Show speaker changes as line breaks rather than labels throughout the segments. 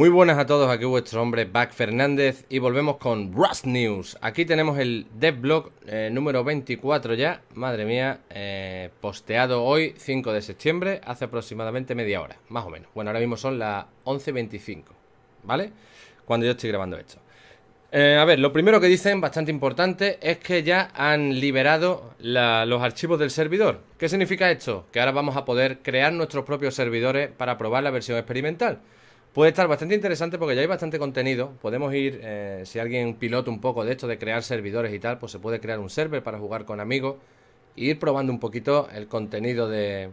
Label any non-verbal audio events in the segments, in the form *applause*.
Muy buenas a todos, aquí vuestro hombre Back Fernández y volvemos con Rust News. Aquí tenemos el devblog eh, número 24 ya, madre mía, eh, posteado hoy 5 de septiembre, hace aproximadamente media hora, más o menos. Bueno, ahora mismo son las 11.25, ¿vale? Cuando yo estoy grabando esto. Eh, a ver, lo primero que dicen, bastante importante, es que ya han liberado los archivos del servidor. ¿Qué significa esto? Que ahora vamos a poder crear nuestros propios servidores para probar la versión experimental. Puede estar bastante interesante porque ya hay bastante contenido. Podemos ir, eh, si alguien pilota un poco de esto de crear servidores y tal, pues se puede crear un server para jugar con amigos e ir probando un poquito el contenido de,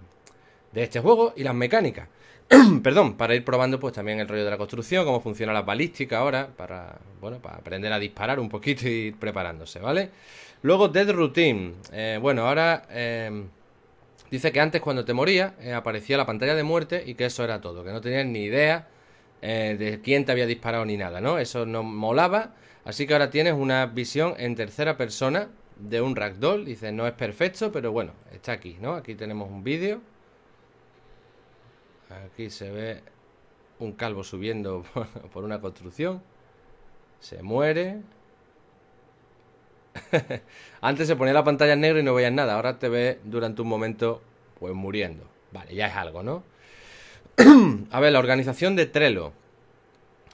de este juego y las mecánicas. *clears throat* Perdón, para ir probando pues también el rollo de la construcción, cómo funciona la balística ahora, para, bueno, para aprender a disparar un poquito y ir preparándose, ¿vale? Luego Dead Routine. Eh, bueno, ahora em, dice que antes cuando te moría eh, aparecía la pantalla de muerte y que eso era todo, que no tenías ni idea eh, de quién te había disparado ni nada, ¿no? Eso no molaba. Así que ahora tienes una visión en tercera persona de un ragdoll. Dices, no es perfecto, pero bueno, está aquí, ¿no? Aquí tenemos un vídeo. Aquí se ve un calvo subiendo *laughs* por una construcción. Se muere. *laughs* Antes se ponía la pantalla en negro y no veías nada. Ahora te ve durante un momento, pues muriendo. Vale, ya es algo, ¿no? *clears throat* a ver, la organización de Trello.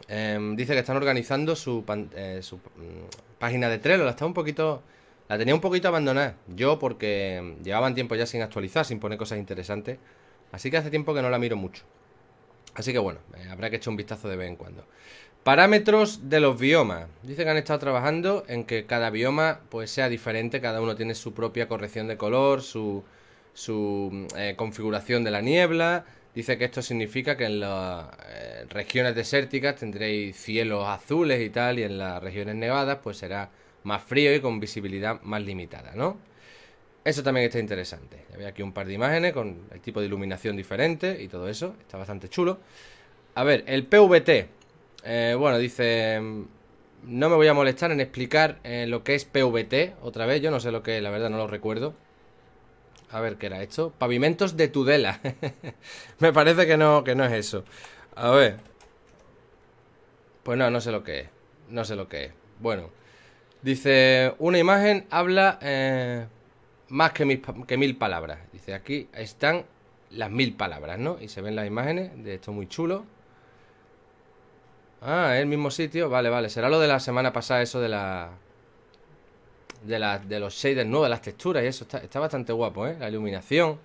Em, dice que están organizando su, eh, mm, página de Trello. La está un poquito. La tenía un poquito abandonada. Yo porque llevaban tiempo ya sin actualizar, sin poner cosas interesantes. Así que hace tiempo que no la miro mucho. Así que bueno, eh, habrá que echar un vistazo de vez en cuando. Parámetros de los biomas. Dice que han estado trabajando en que cada bioma pues sea diferente, cada uno tiene su propia corrección de color, su, su mm, eh, configuración de la niebla, Dice que esto significa que en las eh, regiones desérticas tendréis cielos azules y tal, y en las regiones nevadas pues será más frío y con visibilidad más limitada, ¿no? Eso también está interesante. Ya aquí un par de imágenes con el tipo de iluminación diferente y todo eso. Está bastante chulo. A ver, el PVT. Eh, bueno, dice... No me voy a molestar en explicar eh, lo que es PVT. Otra vez, yo no sé lo que es, la verdad no lo recuerdo. A ver qué era esto. Pavimentos de Tudela. *laughs* Me parece que no, que no es eso. A ver. Pues no, no sé lo que es. No sé lo que es. Bueno. Dice, una imagen habla eh, más que, que mil palabras. Dice, aquí están las mil palabras, ¿no? Y se ven las imágenes de esto muy chulo. Ah, el mismo sitio. Vale, vale. Será lo de la semana pasada, eso de la de, los shaders nuevos, de las texturas y eso. Está, está bastante guapo, ¿eh? La iluminación.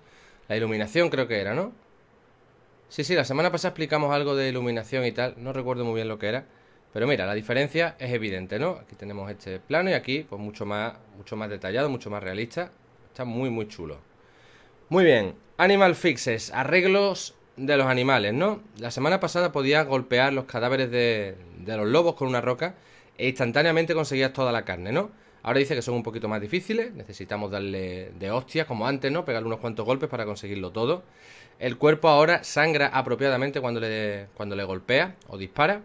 La iluminación creo que era, ¿no? Sí, sí, la semana pasada explicamos algo de iluminación y tal. No recuerdo muy bien lo que era. Pero mira, la diferencia es evidente, ¿no? Aquí tenemos este plano y aquí, pues mucho más, mucho más detallado, mucho más realista. Está muy, muy chulo. Muy bien. Animal fixes, arreglos de los animales, ¿no? La semana pasada podías golpear los cadáveres de, de los lobos con una roca e instantáneamente conseguías toda la carne, ¿no? Ahora dice que son un poquito más difíciles, necesitamos darle de hostias como antes, ¿no? Pegarle unos cuantos golpes para conseguirlo todo. El cuerpo ahora sangra apropiadamente cuando le, cuando le golpea o dispara.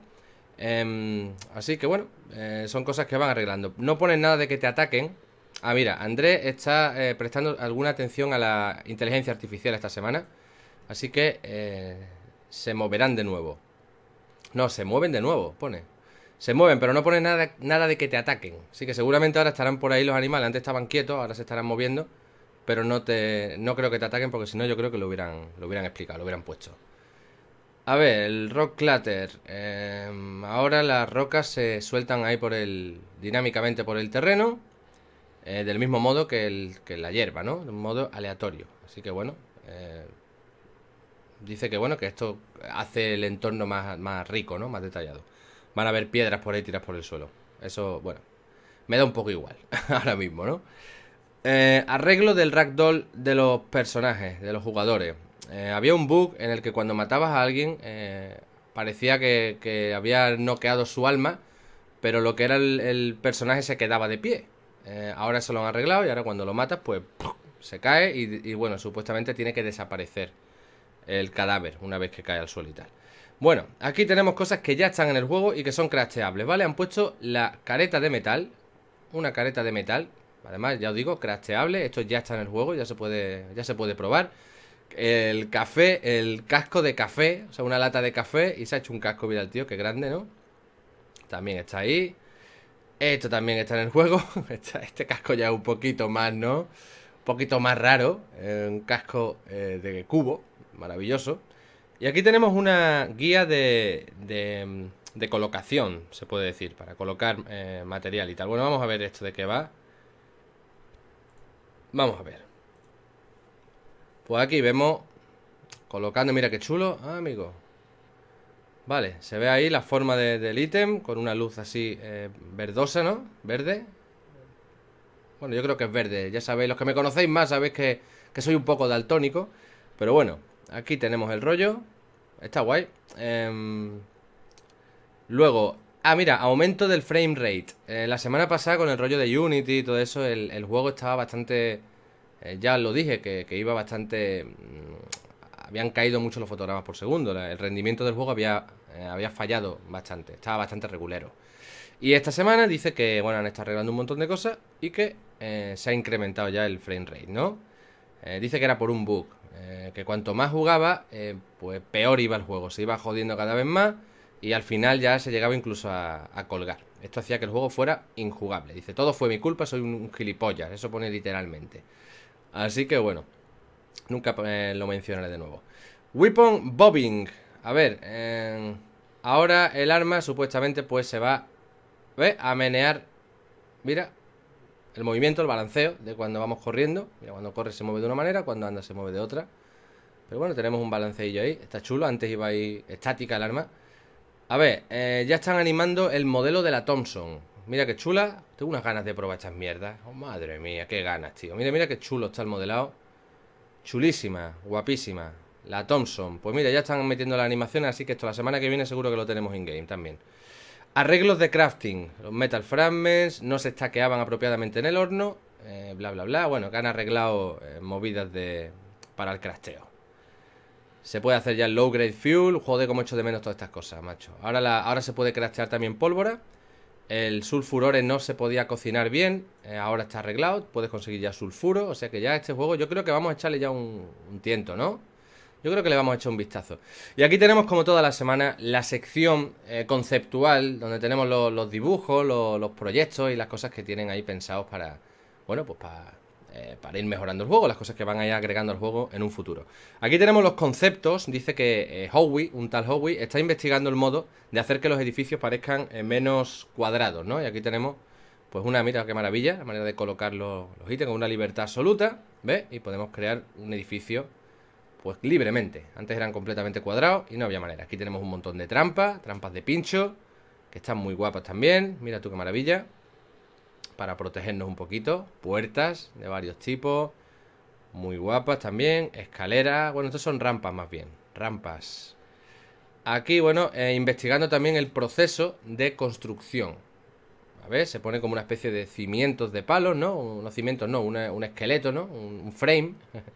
Em, así que bueno, eh, son cosas que van arreglando. No ponen nada de que te ataquen. Ah, mira, Andrés está eh, prestando alguna atención a la inteligencia artificial esta semana. Así que eh, se moverán de nuevo. No, se mueven de nuevo, pone se mueven, pero no pone nada, nada de que te ataquen. Así que seguramente ahora estarán por ahí los animales. Antes estaban quietos, ahora se estarán moviendo. Pero no, te, no creo que te ataquen porque si no yo creo que lo hubieran, lo hubieran explicado, lo hubieran puesto. A ver, el Rock Clatter. Em, ahora las rocas se sueltan ahí por el dinámicamente por el terreno. Eh, del mismo modo que, el, la hierba, ¿no? De un modo aleatorio. Así que bueno. Eh, dice que bueno, que esto hace el entorno más, más rico, ¿no? Más detallado. Van a haber piedras por ahí tiradas por el suelo. Eso, bueno, me da un poco igual *laughs* ahora mismo, ¿no? Eh, arreglo del ragdoll de los personajes, de los jugadores. Eh, había un bug en el que cuando matabas a alguien eh, parecía que, había noqueado su alma, pero lo que era el, personaje se quedaba de pie. ahora se lo han arreglado y ahora cuando lo matas, pues se cae y bueno, supuestamente tiene que desaparecer el cadáver una vez que cae al suelo y tal. Bueno, aquí tenemos cosas que ya están en el juego y que son crafteables, ¿vale? Han puesto la careta de metal, una careta de metal, además ya os digo, crafteable, esto ya está en el juego, ya se puede, ya se puede probar. El café, el casco de café, o sea, una lata de café y se ha hecho un casco, mira el tío, que grande, ¿no? También está ahí. Esto también está en el juego. *laughs* Este casco ya es un poquito más, ¿no? Un poquito más raro. Eh, un casco eh, de cubo, maravilloso. Y aquí tenemos una guía de, colocación, se puede decir, para colocar eh, material y tal. Bueno, vamos a ver esto de qué va. Vamos a ver. Pues aquí vemos colocando, mira qué chulo, ah, amigo. Vale, se ve ahí la forma del ítem con una luz así eh, verdosa, ¿no? Verde. Bueno, yo creo que es verde, ya sabéis, los que me conocéis más sabéis que, que soy un poco daltónico, pero bueno, Aquí tenemos el rollo. Está guay. Em, luego, ah, mira, aumento del frame rate. Eh, la semana pasada con el rollo de Unity y todo eso, el, juego estaba bastante... Eh, ya lo dije, que, iba bastante... Mm, habían caído mucho los fotogramas por segundo. el rendimiento del juego había, eh, había fallado bastante. Estaba bastante regulero. Y esta semana dice que, bueno, han estado arreglando un montón de cosas y que se ha incrementado ya el frame rate, ¿no? Eh, dice que era por un bug. Eh, que cuanto más jugaba, eh, pues peor iba el juego. Se iba jodiendo cada vez más y al final ya se llegaba incluso a, colgar. Esto hacía que el juego fuera injugable. Dice, todo fue mi culpa, soy un, gilipollas. Eso pone literalmente. Así que bueno, nunca lo mencionaré de nuevo. Weapon Bobbing. A ver, ahora el arma supuestamente pues se va a menear. Mira, el movimiento, el balanceo de cuando vamos corriendo. Mira, cuando corre se mueve de una manera, cuando anda se mueve de otra. Pero bueno, tenemos un balanceillo ahí, está chulo. Antes iba ahí estática el arma. A ver, eh, ya están animando el modelo de la Thompson. Mira qué chula. Tengo unas ganas de probar estas mierdas. Oh, madre mía, qué ganas, tío. Mira, mira qué chulo está el modelado. Chulísima, guapísima. La Thompson. Pues mira, ya están metiendo las animaciones, así que esto la semana que viene seguro que lo tenemos in-game también. Arreglos de crafting. Los metal fragments no se estaqueaban apropiadamente en el horno. Eh, bla, bla, bla. Bueno, que han arreglado eh, movidas de, para el crafteo. Se puede hacer ya el low grade fuel. Joder, como hecho de menos todas estas cosas, macho. Ahora, la, ahora se puede craftear también pólvora. El sulfurore no se podía cocinar bien. Eh, ahora está arreglado. Puedes conseguir ya sulfuro. O sea que ya este juego, yo creo que vamos a echarle ya un tiento, ¿no? Yo creo que le vamos a echar un vistazo. Y aquí tenemos, como toda la semana, la sección eh, conceptual, donde tenemos los, dibujos, los, proyectos y las cosas que tienen ahí pensados para, bueno, pues eh, para, ir mejorando el juego, las cosas que van a ir agregando al juego en un futuro. Aquí tenemos los conceptos, dice que eh, Howie, un tal Howie, está investigando el modo de hacer que los edificios parezcan menos cuadrados, ¿no? Y aquí tenemos, pues una, mira qué maravilla, la manera de colocar los, ítems con una libertad absoluta, ¿ves? Y podemos crear un edificio pues libremente. Antes eran completamente cuadrados y no había manera. Aquí tenemos un montón de trampas, trampas de pincho, que están muy guapas también. Mira tú qué maravilla. Para protegernos un poquito. Puertas de varios tipos. Muy guapas también. Escaleras. Bueno, estos son rampas más bien. Rampas. Aquí, bueno, eh, investigando también el proceso de construcción. A ver, se pone como una especie de cimientos de palos, ¿no? Unos cimientos, no, un esqueleto, ¿no? un frame. *laughs*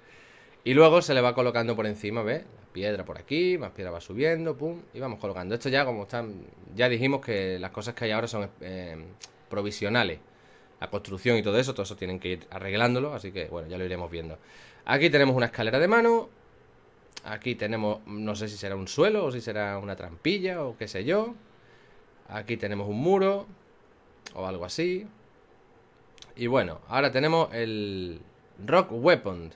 Y luego se le va colocando por encima, ¿ves? La piedra por aquí, más piedra va subiendo, pum, y vamos colocando. Esto ya, como están, ya dijimos que las cosas que hay ahora son eh, provisionales. La construcción y todo eso, todo eso tienen que ir arreglándolo, así que bueno, ya lo iremos viendo. Aquí tenemos una escalera de mano. Aquí tenemos, no sé si será un suelo o si será una trampilla o qué sé yo. Aquí tenemos un muro o algo así. Y bueno, ahora tenemos el Rock Weapon.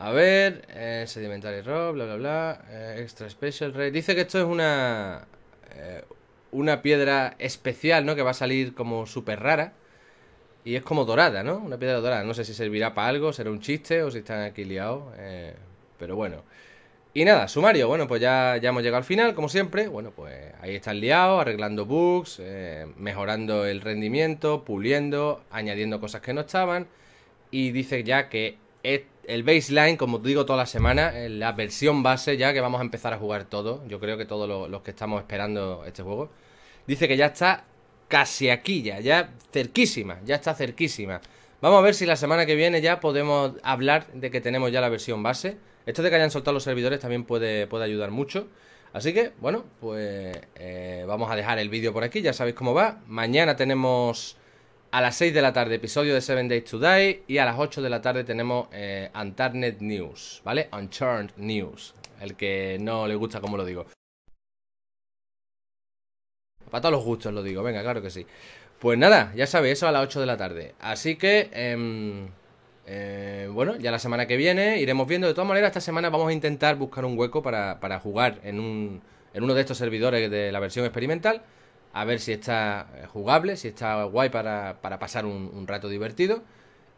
A ver, eh, Sedimentary Rock, bla, bla, bla. Eh, extra Special Ray. Dice que esto es una. Eh, una piedra especial, ¿no? Que va a salir como súper rara. Y es como dorada, ¿no? Una piedra dorada. No sé si servirá para algo, será un chiste o si están aquí liados. pero bueno. Y nada, sumario. Bueno, pues ya, ya hemos llegado al final, como siempre. Bueno, pues ahí están liados, arreglando bugs, mejorando el rendimiento, puliendo, añadiendo cosas que no estaban. Y dice ya que esto el baseline, como digo toda la semana, eh, la versión base ya que vamos a empezar a jugar todo. Yo creo que todos los, que estamos esperando este juego. Dice que ya está casi aquí ya, ya cerquísima, ya está cerquísima. Vamos a ver si la semana que viene ya podemos hablar de que tenemos ya la versión base. Esto de que hayan soltado los servidores también puede, puede ayudar mucho. Así que, bueno, pues eh, vamos a dejar el vídeo por aquí, ya sabéis cómo va. Mañana tenemos a las 6 de la tarde, episodio de 7 Days Today Y a las 8 de la tarde tenemos eh, News, ¿vale? Unchurned News. El que no le gusta como lo digo. Para todos los gustos lo digo, venga, claro que sí. Pues nada, ya sabéis, eso a las 8 de la tarde. Así que, em, eh, bueno, ya la semana que viene iremos viendo. De todas maneras, esta semana vamos a intentar buscar un hueco para, para jugar en, un, en uno de estos servidores de la versión experimental a ver si está eh, jugable, si está guay para, pasar un, rato divertido.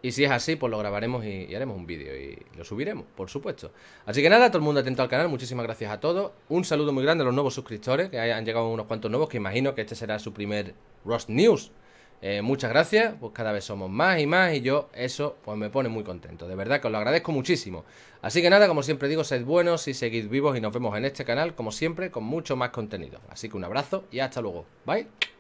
Y si es así, pues lo grabaremos y, haremos un vídeo y lo subiremos, por supuesto. Así que nada, todo el mundo atento al canal, muchísimas gracias a todos. Un saludo muy grande a los nuevos suscriptores, que han llegado unos cuantos nuevos, que imagino que este será su primer Rust News. Eh, muchas gracias, pues cada vez somos más y más y yo eso pues me pone muy contento. De verdad que os lo agradezco muchísimo. Así que nada, como siempre digo, sed buenos y seguid vivos y nos vemos en este canal, como siempre, con mucho más contenido. Así que un abrazo y hasta luego. Bye.